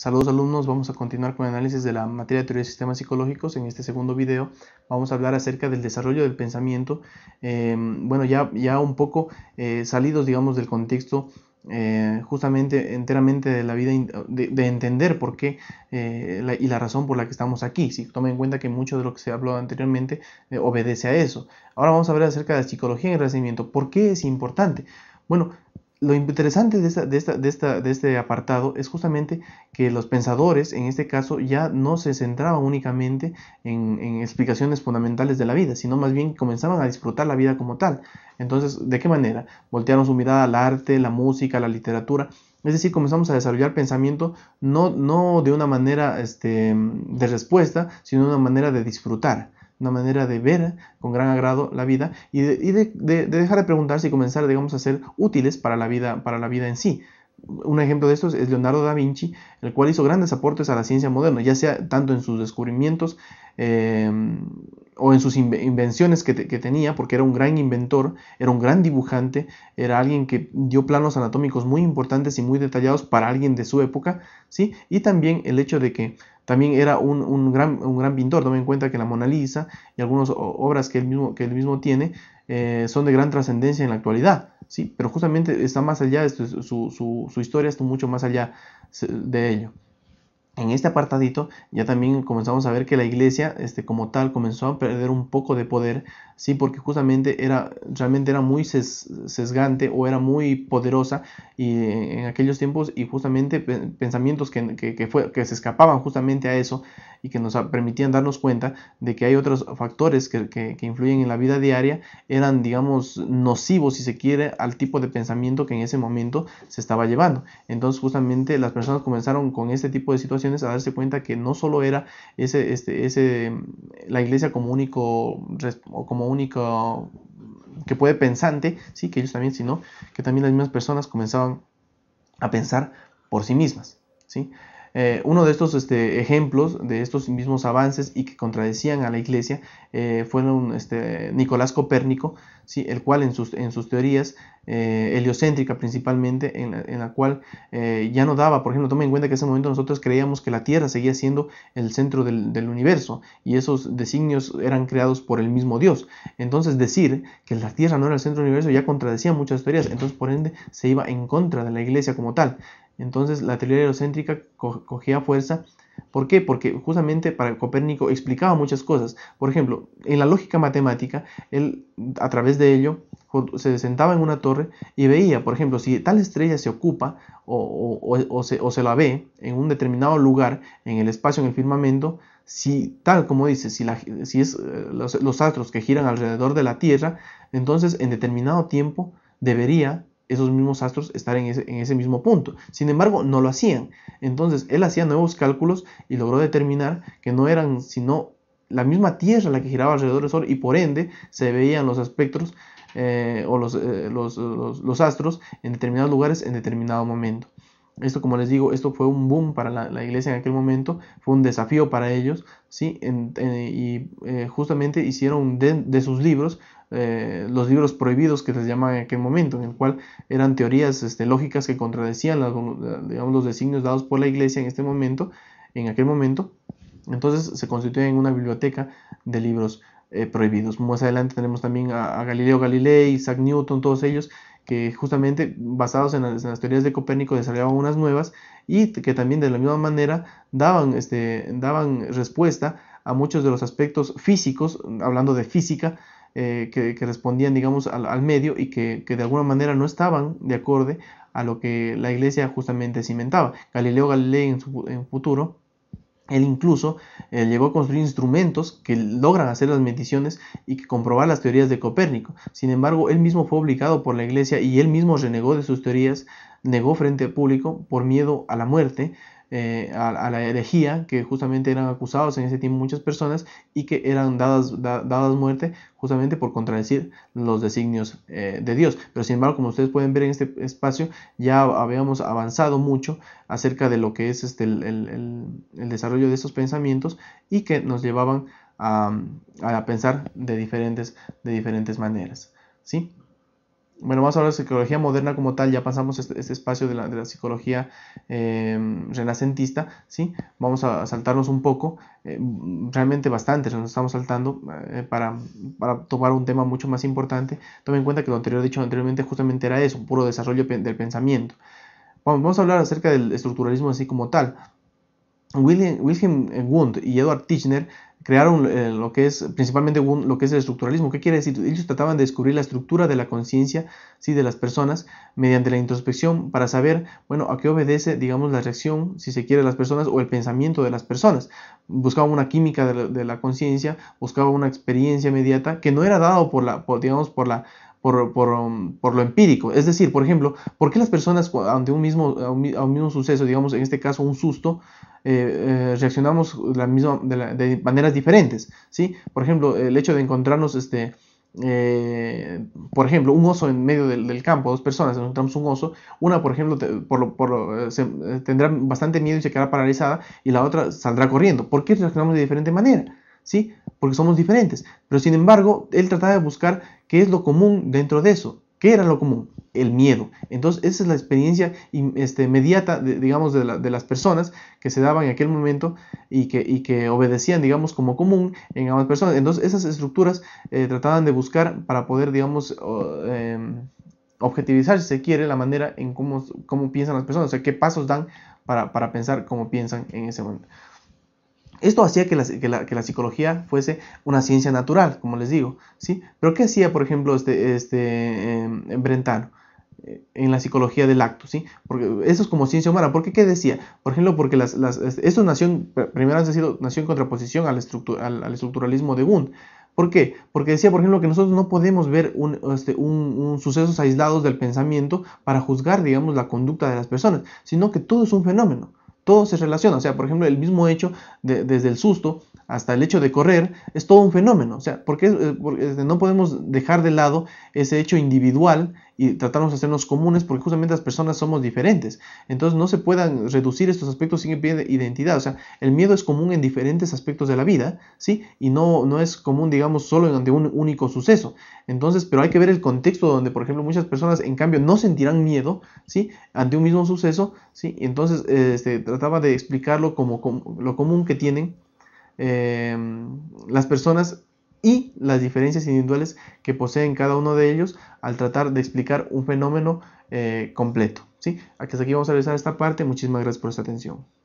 Saludos alumnos, vamos a continuar con el análisis de la materia de teoría de sistemas psicológicos. En este segundo video vamos a hablar acerca del desarrollo del pensamiento, em, bueno, ya, ya un poco eh, salidos, digamos, del contexto eh, justamente enteramente de la vida, de, entender por qué eh, y la razón por la que estamos aquí. Si tomen en cuenta que mucho de lo que se habló anteriormente obedece a eso. Ahora vamos a hablar acerca de la psicología y el renacimiento. ¿Por qué es importante? Bueno, lo interesante de, esta, de, esta, de, esta, de, este apartado es justamente que los pensadores, en este caso, ya no se centraban únicamente en, explicaciones fundamentales de la vida, sino más bien comenzaban a disfrutar la vida como tal. Entonces, ¿de qué manera? Voltearon su mirada al arte, la música, la literatura. Es decir, comenzamos a desarrollar pensamiento no, de una manera este, de respuesta, sino de una manera de disfrutar una manera de ver con gran agrado la vida y de, dejar de preguntarse y comenzar, digamos, a ser útiles para la vida, para la vida en sí. Un ejemplo de esto es Leonardo da Vinci, el cual hizo grandes aportes a la ciencia moderna, ya sea tanto en sus descubrimientos eh, o en sus invenciones que, que, tenía, porque era un gran inventor, era un gran dibujante, era alguien que dio planos anatómicos muy importantes y muy detallados para alguien de su época, ¿sí? Y también el hecho de que también era un, un, gran, un gran pintor, tomen en cuenta que la Mona Lisa y algunas obras que él mismo, que mismo tiene eh, son de gran trascendencia en la actualidad, ¿sí? pero justamente está más allá, de su, su historia está mucho más allá de ello en este apartadito ya también comenzamos a ver que la iglesia este, como tal comenzó a perder un poco de poder, sí, porque justamente era, realmente era muy sesgante o era muy poderosa y, eh, en aquellos tiempos y justamente pensamientos que, que, se escapaban justamente a eso y que nos permitían darnos cuenta de que hay otros factores que, influyen en la vida diaria, eran, digamos, nocivos, si se quiere, al tipo de pensamiento que en ese momento se estaba llevando. Entonces, justamente las personas comenzaron con este tipo de situaciones a darse cuenta que no solo era ese, este, ese, la iglesia como único, como único que puede pensante, sí, que ellos también, sino que también las mismas personas comenzaban a pensar por sí mismas, ¿sí? Eh, uno de estos este, ejemplos de estos mismos avances y que contradecían a la iglesia eh, fue un este, Nicolás Copérnico, el cual en sus, teorías eh, heliocéntrica principalmente, en la, cual ya no daba, por ejemplo, tomen en cuenta que en ese momento nosotros creíamos que la Tierra seguía siendo el centro del, del universo y esos designios eran creados por el mismo Dios. Entonces decir que la Tierra no era el centro del universo ya contradecía muchas teorías, entonces por ende se iba en contra de la iglesia como tal. Entonces la teoría heliocéntrica cogía fuerza. ¿Por qué? Porque justamente para Copérnico explicaba muchas cosas. Por ejemplo, en la lógica matemática, él a través de ello se sentaba en una torre y veía, por ejemplo, si tal estrella se ocupa o, se, la ve en un determinado lugar, en el espacio, en el firmamento, si tal como dice, si, la, si es eh, los, los, astros que giran alrededor de la Tierra, entonces en determinado tiempo debería esos mismos astros estar en ese, mismo punto. Sin embargo, no lo hacían. Entonces, él hacía nuevos cálculos y logró determinar que no eran sino la misma Tierra la que giraba alrededor del Sol y por ende se veían los espectros eh, o eh, los, los, astros en determinados lugares en determinado momento. Esto, como les digo, esto fue un boom para la, iglesia en aquel momento, fue un desafío para ellos, ¿sí? Eh, y justamente hicieron de, sus libros eh, los libros prohibidos que se llamaban en aquel momento, en el cual eran teorías este, lógicas que contradecían los designios dados por la iglesia en este momento, en aquel momento. Entonces se constituye en una biblioteca de libros eh, prohibidos. Más adelante tenemos también a, Galileo Galilei, Isaac Newton, todos ellos que justamente basados en las, teorías de Copérnico desarrollaban unas nuevas y que también de la misma manera daban este, respuesta a muchos de los aspectos físicos, hablando de física, eh, que, respondían, digamos, al, medio y que, de alguna manera no estaban de acorde a lo que la iglesia justamente cimentaba. Galileo Galilei en su futuro, él incluso eh, llegó a construir instrumentos que logran hacer las mediciones y que comprobar las teorías de Copérnico. Sin embargo, él mismo fue obligado por la iglesia y él mismo renegó de sus teorías, negó frente al público por miedo a la muerte, eh, a, la herejía, que justamente eran acusados en ese tiempo muchas personas y que eran dadas, dadas muerte justamente por contradecir los designios eh, de Dios. Pero sin embargo, como ustedes pueden ver en este espacio, ya habíamos avanzado mucho acerca de lo que es este, el, desarrollo de estos pensamientos y que nos llevaban a, pensar de diferentes, de diferentes maneras. ¿sí? bueno, vamos a hablar de psicología moderna como tal, ya pasamos este, este espacio de la, psicología em, renacentista, ¿sí? Vamos a saltarnos un poco, em, realmente bastante, nos estamos saltando eh, para, para tomar un tema mucho más importante. Tome en cuenta que lo anterior dicho anteriormente justamente era eso, un puro desarrollo del pensamiento. Vamos a hablar acerca del estructuralismo así como tal. William, Wilhelm Wundt y Edward Tichner crearon eh, lo que es principalmente lo que es el estructuralismo. ¿Qué quiere decir? Ellos trataban de descubrir la estructura de la conciencia, sí, de las personas mediante la introspección para saber, bueno, a qué obedece, digamos, la reacción, si se quiere, de las personas o el pensamiento de las personas. Buscaban una química de la, conciencia, buscaban una experiencia inmediata que no era dado por la, digamos, por la Um, por, lo empírico. Es decir, por ejemplo, ¿por qué las personas ante un mismo, un, suceso, digamos en este caso un susto, eh, eh, reaccionamos la misma, de, maneras diferentes? ¿sí? Por ejemplo, el hecho de encontrarnos, este, eh, por ejemplo, un oso en medio del, campo, dos personas, encontramos un oso, una, por ejemplo, se, tendrá bastante miedo y se quedará paralizada y la otra saldrá corriendo. ¿Por qué reaccionamos de diferente manera? ¿Sí? Porque somos diferentes. Pero sin embargo, él trataba de buscar ¿Qué es lo común dentro de eso? ¿Qué era lo común? El miedo. Entonces, esa es la experiencia este, inmediata, digamos, de, las personas que se daban en aquel momento y que, que obedecían, digamos, como común en ambas personas. Entonces, esas estructuras eh, trataban de buscar para poder, digamos, em, objetivizar, si se quiere, la manera en cómo, cómo piensan las personas, o sea, qué pasos dan para, para pensar cómo piensan en ese momento. Esto hacía que la, psicología fuese una ciencia natural, como les digo, ¿sí? Pero ¿qué hacía, por ejemplo, este, este eh, Brentano? Eh, en la psicología del acto, ¿sí? Porque eso es como ciencia humana. ¿Por qué? decía? Por ejemplo, porque las, las este, esto nació, primero han sido, nació en contraposición al, al, estructuralismo de Wundt. ¿Por qué? Porque decía, por ejemplo, que nosotros no podemos ver un, este, un, sucesos aislados del pensamiento para juzgar, digamos, la conducta de las personas, sino que todo es un fenómeno todo se relaciona. O sea, por ejemplo, el mismo hecho desde el susto hasta el hecho de correr es todo un fenómeno. O sea, porque, eh, porque este, no podemos dejar de lado ese hecho individual y tratamos de hacernos comunes porque justamente las personas somos diferentes. Entonces no se puedan reducir estos aspectos sin identidad. O sea, el miedo es común en diferentes aspectos de la vida, ¿sí? Y no, no es común, digamos, solo ante un único suceso. Entonces, pero hay que ver el contexto donde, por ejemplo, muchas personas, en cambio, no sentirán miedo, ¿sí? Ante un mismo suceso, ¿sí? Entonces, este, trataba de explicarlo como, lo común que tienen eh, las personas y las diferencias individuales que poseen cada uno de ellos al tratar de explicar un fenómeno eh, completo. ¿sí? Hasta aquí vamos a revisar esta parte. Muchísimas gracias por su atención.